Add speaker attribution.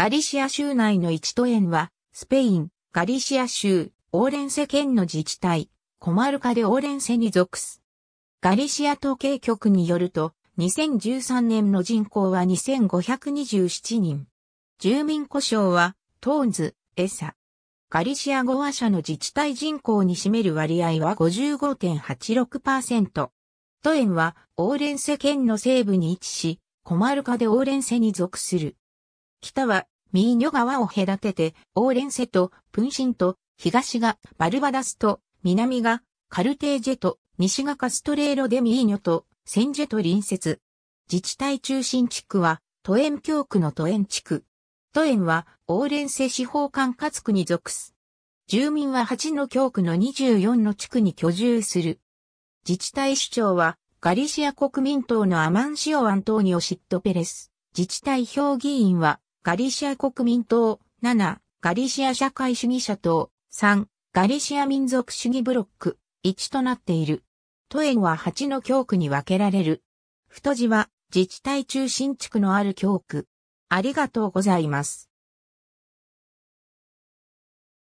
Speaker 1: ガリシア州内の1都園は、スペイン、ガリシア州、オーレンセ県の自治体、コマルカでオーレンセに属す。ガリシア統計局によると、2013年の人口は2527人。住民故障は、トーンズ、エサ。ガリシア語話者の自治体人口に占める割合は55.86%。都園は、オーレンセ県の西部に位置し、コマルカでオーレンセに属する。北はミーニョ川を隔てて、オーレンセとプンシンと、東がバルバダスと、南がカルテージェと、西がカストレーロデミーニョと、センジェと隣接。自治体中心地区は、都園教区の都園地区。都園は、オーレンセ司法管轄区に属す。住民は8の教区の24の地区に居住する。自治体首長は、ガリシア国民党のアマンシオ・アントーニオ・シットペレス。自治体評議員は、ガリシア国民党、7、ガリシア社会主義者党、3、ガリシア民族主義ブロック、1となっている。都園は8の教区に分けられる。太字は自治体中心地区のある教区。ありがとうございます。